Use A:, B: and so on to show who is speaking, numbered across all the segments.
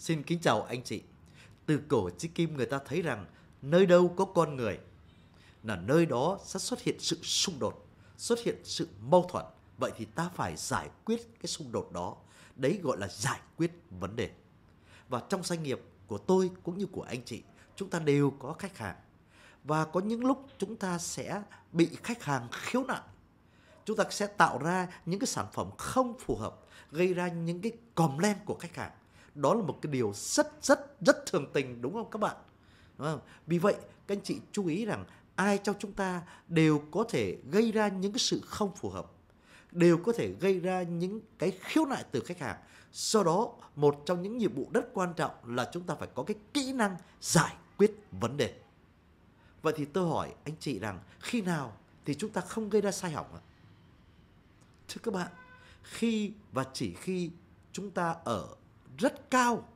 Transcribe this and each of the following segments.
A: Xin kính chào anh chị. Từ cổ chí kim người ta thấy rằng nơi đâu có con người là nơi đó sẽ xuất hiện sự xung đột, xuất hiện sự mâu thuẫn. Vậy thì ta phải giải quyết cái xung đột đó. Đấy gọi là giải quyết vấn đề. Và trong doanh nghiệp của tôi cũng như của anh chị, chúng ta đều có khách hàng. Và có những lúc chúng ta sẽ bị khách hàng khiếu nại. Chúng ta sẽ tạo ra những cái sản phẩm không phù hợp, gây ra những cái còm len của khách hàng đó là một cái điều rất rất rất thường tình đúng không các bạn đúng không vì vậy các anh chị chú ý rằng ai trong chúng ta đều có thể gây ra những cái sự không phù hợp đều có thể gây ra những cái khiếu nại từ khách hàng sau đó một trong những nhiệm vụ rất quan trọng là chúng ta phải có cái kỹ năng giải quyết vấn đề vậy thì tôi hỏi anh chị rằng khi nào thì chúng ta không gây ra sai hỏng ạ thưa các bạn khi và chỉ khi chúng ta ở rất cao,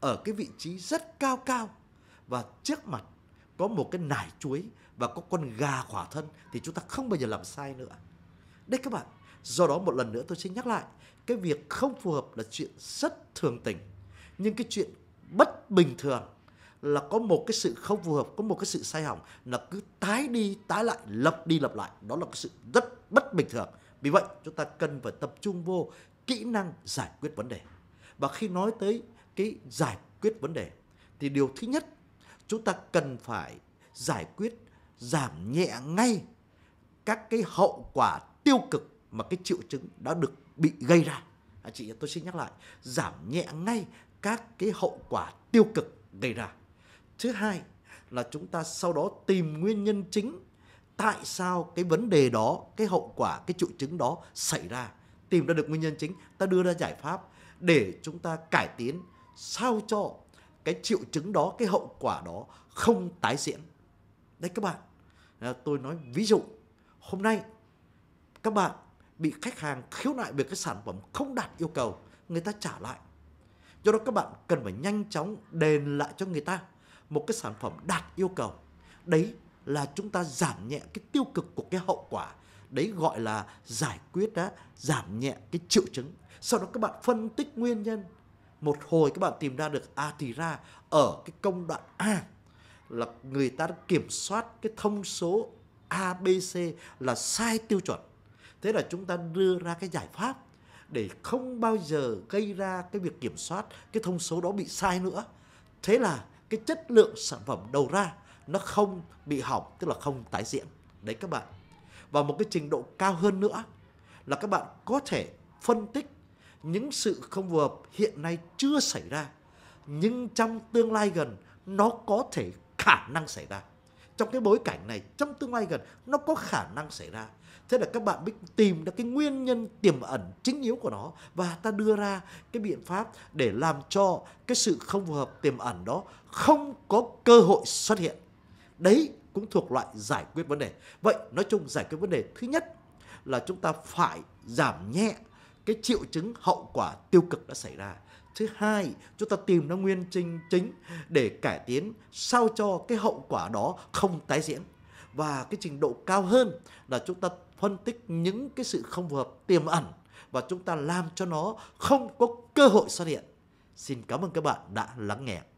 A: ở cái vị trí rất cao cao và trước mặt có một cái nải chuối và có con gà khỏa thân thì chúng ta không bao giờ làm sai nữa. Đấy các bạn, do đó một lần nữa tôi xin nhắc lại, cái việc không phù hợp là chuyện rất thường tình. Nhưng cái chuyện bất bình thường là có một cái sự không phù hợp, có một cái sự sai hỏng là cứ tái đi, tái lại, lặp đi lặp lại. Đó là cái sự rất bất bình thường. Vì vậy chúng ta cần phải tập trung vô kỹ năng giải quyết vấn đề. Và khi nói tới cái giải quyết vấn đề thì điều thứ nhất chúng ta cần phải giải quyết giảm nhẹ ngay các cái hậu quả tiêu cực mà cái triệu chứng đã được bị gây ra. À, chị tôi xin nhắc lại, giảm nhẹ ngay các cái hậu quả tiêu cực gây ra. Thứ hai là chúng ta sau đó tìm nguyên nhân chính tại sao cái vấn đề đó, cái hậu quả, cái triệu chứng đó xảy ra. Tìm ra được nguyên nhân chính, ta đưa ra giải pháp để chúng ta cải tiến sao cho cái triệu chứng đó, cái hậu quả đó không tái diễn. Đấy các bạn, à, tôi nói ví dụ, hôm nay các bạn bị khách hàng khiếu nại về cái sản phẩm không đạt yêu cầu, người ta trả lại. Do đó các bạn cần phải nhanh chóng đền lại cho người ta một cái sản phẩm đạt yêu cầu. Đấy là chúng ta giảm nhẹ cái tiêu cực của cái hậu quả đấy gọi là giải quyết đã giảm nhẹ cái triệu chứng sau đó các bạn phân tích nguyên nhân một hồi các bạn tìm ra được à thì ra ở cái công đoạn A là người ta đã kiểm soát cái thông số ABC là sai tiêu chuẩn thế là chúng ta đưa ra cái giải pháp để không bao giờ gây ra cái việc kiểm soát cái thông số đó bị sai nữa thế là cái chất lượng sản phẩm đầu ra nó không bị hỏng tức là không tái diễn đấy các bạn và một cái trình độ cao hơn nữa là các bạn có thể phân tích những sự không phù hợp hiện nay chưa xảy ra nhưng trong tương lai gần nó có thể khả năng xảy ra trong cái bối cảnh này trong tương lai gần nó có khả năng xảy ra thế là các bạn biết tìm ra cái nguyên nhân tiềm ẩn chính yếu của nó và ta đưa ra cái biện pháp để làm cho cái sự không phù hợp tiềm ẩn đó không có cơ hội xuất hiện đấy cũng thuộc loại giải quyết vấn đề. Vậy nói chung giải quyết vấn đề thứ nhất là chúng ta phải giảm nhẹ cái triệu chứng hậu quả tiêu cực đã xảy ra. Thứ hai, chúng ta tìm ra nguyên trình chính để cải tiến sao cho cái hậu quả đó không tái diễn. Và cái trình độ cao hơn là chúng ta phân tích những cái sự không phù hợp tiềm ẩn và chúng ta làm cho nó không có cơ hội xuất hiện. Xin cảm ơn các bạn đã lắng nghe.